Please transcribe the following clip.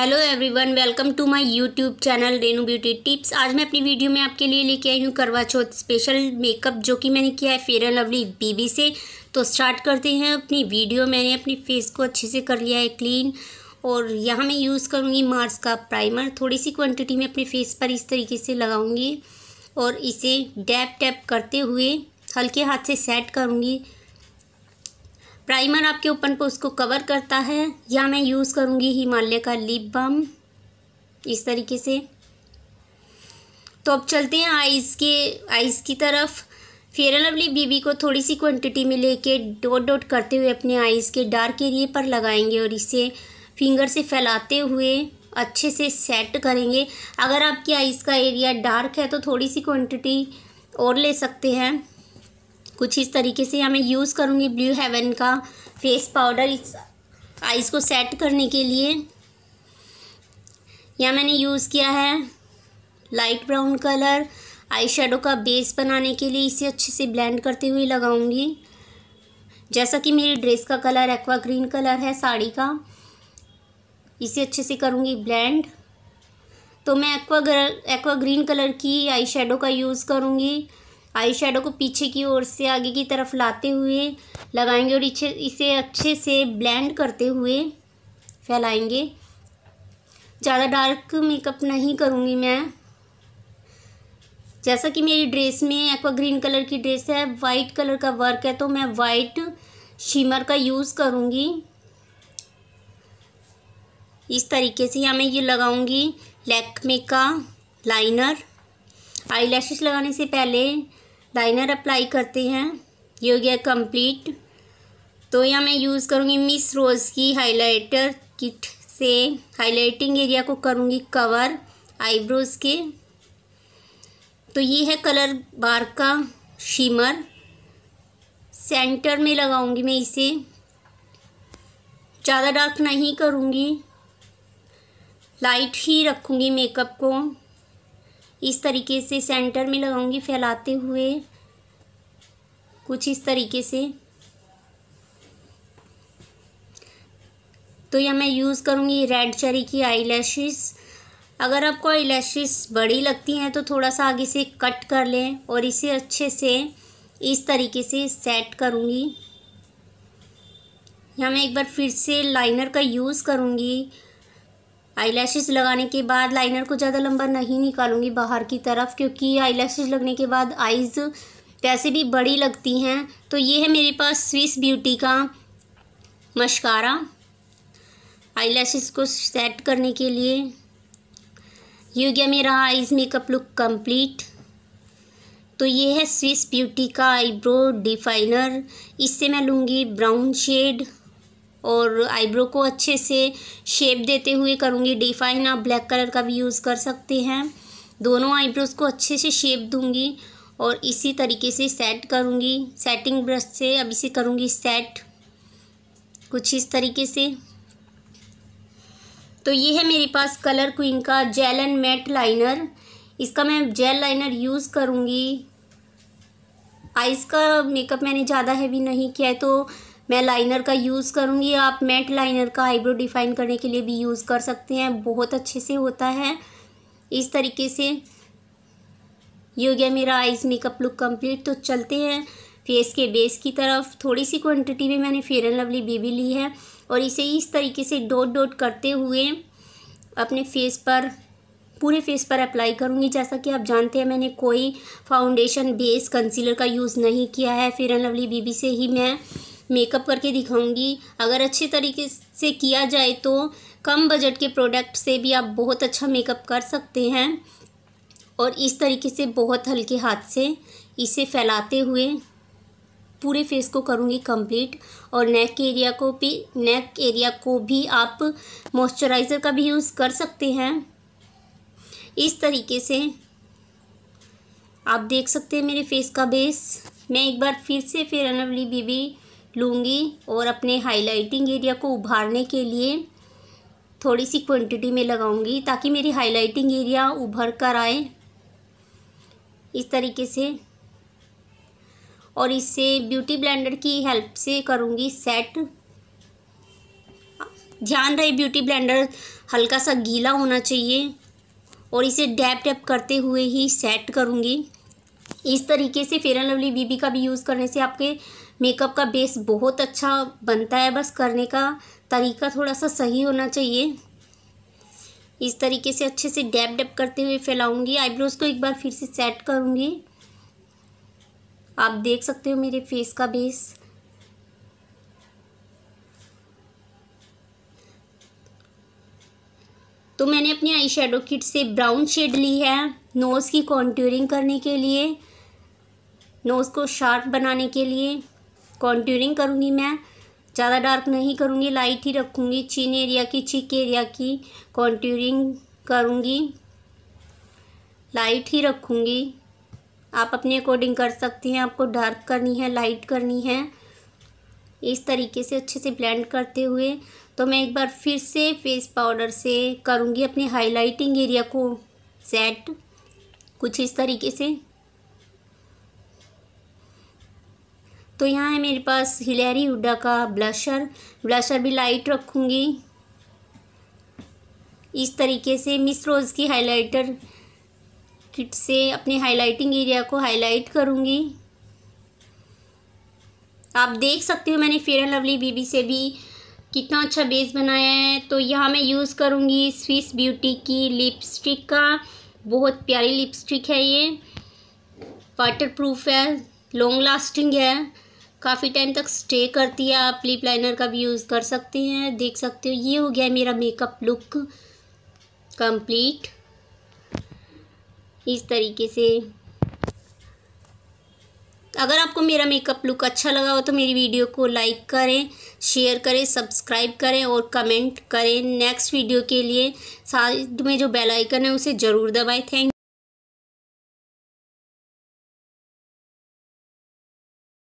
hello everyone welcome to my YouTube channel Renu beauty tips आज मैं अपनी वीडियो में आपके लिए लेके आई हूँ करवा चौथ स्पेशल मेकअप जो कि मैंने किया है फेयर एंड लवली बीबी से तो स्टार्ट करते हैं अपनी वीडियो मैंने अपने फेस को अच्छे से कर लिया है क्लीन और यहाँ मैं यूज़ करूँगी मार्स का प्राइमर थोड़ी सी क्वान्टिटी में अपने फेस पर इस तरीके से लगाऊँगी और इसे डैप टैप करते हुए हल्के हाथ से सेट करूँगी प्राइमर आपके ओपन पर उसको कवर करता है या मैं यूज़ करूँगी हिमालय का लिप बम इस तरीके से तो अब चलते हैं आइज़ के आइज़ की तरफ फेयर लवली बीबी को थोड़ी सी क्वांटिटी में लेके डॉट डॉट करते हुए अपने आइज़ के डार्क एरिए पर लगाएंगे और इसे फिंगर से फैलाते हुए अच्छे से सेट करेंगे अगर आपकी आइज़ का एरिया डार्क है तो थोड़ी सी क्वांटिटी और ले सकते हैं कुछ इस तरीके से मैं यूज़ करूँगी ब्लू हेवन का फेस पाउडर इस आइज़ को सेट करने के लिए यह मैंने यूज़ किया है light brown colour eye shadow का बेस बनाने के लिए इसे अच्छे से ब्लेंड करते हुए लगाऊंगी जैसा कि मेरी ड्रेस का कलर एक्वा ग्रीन कलर है साड़ी का इसे अच्छे से करूँगी ब्लेंड तो मैं एक्वा एक्वा ग्रीन कलर की आई शेडो का यूज़ करूँगी आई शेडो को पीछे की ओर से आगे की तरफ लाते हुए लगाएंगे और इसे इसे अच्छे से ब्लेंड करते हुए फैलाएंगे ज़्यादा डार्क मेकअप नहीं करूँगी मैं जैसा कि मेरी ड्रेस में एक्वा ग्रीन कलर की ड्रेस है वाइट कलर का वर्क है तो मैं वाइट शिमर का यूज़ करूँगी इस तरीके से यहाँ मैं ये लगाऊंगी लैक्मे का लाइनर आई लगाने से पहले लाइनर अप्लाई करते हैं ये हो गया कंप्लीट तो यहाँ मैं यूज़ करूँगी मिस रोज़ की हाइलाइटर किट से हाइलाइटिंग एरिया को करूँगी कवर आईब्रोज़ के तो ये है कलर बार का शिमर सेंटर में लगाऊंगी मैं इसे ज़्यादा डार्क नहीं करूँगी लाइट ही रखूँगी मेकअप को इस तरीके से सेंटर में लगाऊंगी फैलाते हुए कुछ इस तरीके से तो यह मैं यूज़ करूँगी रेड चेरी की आई लैशेस अगर आपको आई लैशेस बड़ी लगती हैं तो थोड़ा सा आगे से कट कर लें और इसे अच्छे से इस तरीके से सेट करूँगी यहाँ मैं एक बार फिर से लाइनर का यूज़ करूँगी आई लगाने के बाद लाइनर को ज़्यादा लंबा नहीं निकालूंगी बाहर की तरफ क्योंकि आई लगने के बाद आइज़ वैसे भी बड़ी लगती हैं तो ये है मेरे पास स्विस ब्यूटी का मशकारा आई को सेट करने के लिए ये हो गया मेरा आइज़ मेकअप लुक कंप्लीट तो ये है स्विस ब्यूटी का आईब्रो डिफाइनर इससे मैं लूँगी ब्राउन शेड और आईब्रो को अच्छे से शेप देते हुए करूँगी डिफाइन आप ब्लैक कलर का भी यूज़ कर सकते हैं दोनों आईब्रोज़ को अच्छे से शेप दूँगी और इसी तरीके से सेट करूँगी सेटिंग ब्रश से अब इसे करूँगी सेट कुछ इस तरीके से तो ये है मेरे पास कलर क्वीन का जेल एंड मैट लाइनर इसका मैं जेल लाइनर यूज़ करूँगी आइज़ का मेकअप मैंने ज़्यादा हैवी नहीं किया है तो मैं लाइनर का यूज़ करूँगी आप मैट लाइनर का आईब्रो डिफ़ाइन करने के लिए भी यूज़ कर सकते हैं बहुत अच्छे से होता है इस तरीके से ये हो गया मेरा आइज़ मेकअप लुक कंप्लीट तो चलते हैं फेस के बेस की तरफ थोड़ी सी क्वांटिटी में मैंने फेयर एंड लवली बेबी ली है और इसे इस तरीके से डॉट डॉट करते हुए अपने फेस पर पूरे फेस पर अप्लाई करूँगी जैसा कि आप जानते हैं मैंने कोई फाउंडेशन बेस कंसीलर का यूज़ नहीं किया है फेयर एंड लवली बीबी से ही मैं मेकअप करके दिखाऊंगी अगर अच्छे तरीके से किया जाए तो कम बजट के प्रोडक्ट से भी आप बहुत अच्छा मेकअप कर सकते हैं और इस तरीके से बहुत हल्के हाथ से इसे फैलाते हुए पूरे फेस को करूँगी कंप्लीट और नेक एरिया को भी नेक एरिया को भी आप मॉइस्चराइज़र का भी यूज़ कर सकते हैं इस तरीके से आप देख सकते हैं मेरे फेस का बेस मैं एक बार फिर से फिर अनवली बीबी लूँगी और अपने हाईलाइटिंग एरिया को उभारने के लिए थोड़ी सी क्वांटिटी में लगाऊंगी ताकि मेरी हाईलाइटिंग एरिया उभर कर आए इस तरीके से और इसे ब्यूटी ब्लेंडर की हेल्प से करूँगी सेट ध्यान रहे ब्यूटी ब्लेंडर हल्का सा गीला होना चाहिए और इसे डैप डैप करते हुए ही सेट करूँगी इस तरीके से फेयर एंड लवली बीबी का भी यूज़ करने से आपके मेकअप का बेस बहुत अच्छा बनता है बस करने का तरीका थोड़ा सा सही होना चाहिए इस तरीके से अच्छे से डैप डैप करते हुए फैलाऊंगी आईब्रोज़ को एक बार फिर से सेट करूँगी आप देख सकते हो मेरे फेस का बेस तो मैंने अपनी आई शेडो किट से ब्राउन शेड ली है नोज़ की कॉन्ट्यूरिंग करने के लिए नोज़ को शार्प बनाने के लिए कॉन्ट्यूरिंग करूँगी मैं ज़्यादा डार्क नहीं करूँगी लाइट ही रखूँगी चिन एरिया की चिक एरिया की कॉन्ट्यूरिंग करूँगी लाइट ही रखूँगी आप अपने अकॉर्डिंग कर सकते हैं आपको डार्क करनी है लाइट करनी है इस तरीके से अच्छे से ब्लेंड करते हुए तो मैं एक बार फिर से फेस पाउडर से करूँगी अपने हाइलाइटिंग एरिया को सेट कुछ इस तरीके से तो यहाँ है मेरे पास हिलेरी हुडा का ब्लशर ब्लशर भी लाइट रखूँगी इस तरीके से मिस रोज़ की हाइलाइटर किट से अपने हाइलाइटिंग एरिया को हाईलाइट करूँगी आप देख सकते हो मैंने फेयर लवली बीबी से भी कितना अच्छा बेस बनाया है तो यहाँ मैं यूज़ करूँगी स्विस ब्यूटी की लिपस्टिक का बहुत प्यारी लिपस्टिक है ये वाटर प्रूफ है लॉन्ग लास्टिंग है काफ़ी टाइम तक स्टे करती है आप लिप लाइनर का भी यूज़ कर सकते हैं देख सकते हो ये हो गया मेरा मेकअप लुक कंप्लीट इस तरीके से अगर आपको मेरा मेकअप लुक अच्छा लगा हो तो मेरी वीडियो को लाइक करें शेयर करें सब्सक्राइब करें और कमेंट करें नेक्स्ट वीडियो के लिए साथ में जो बेल आइकन है उसे ज़रूर दबाएं थैंक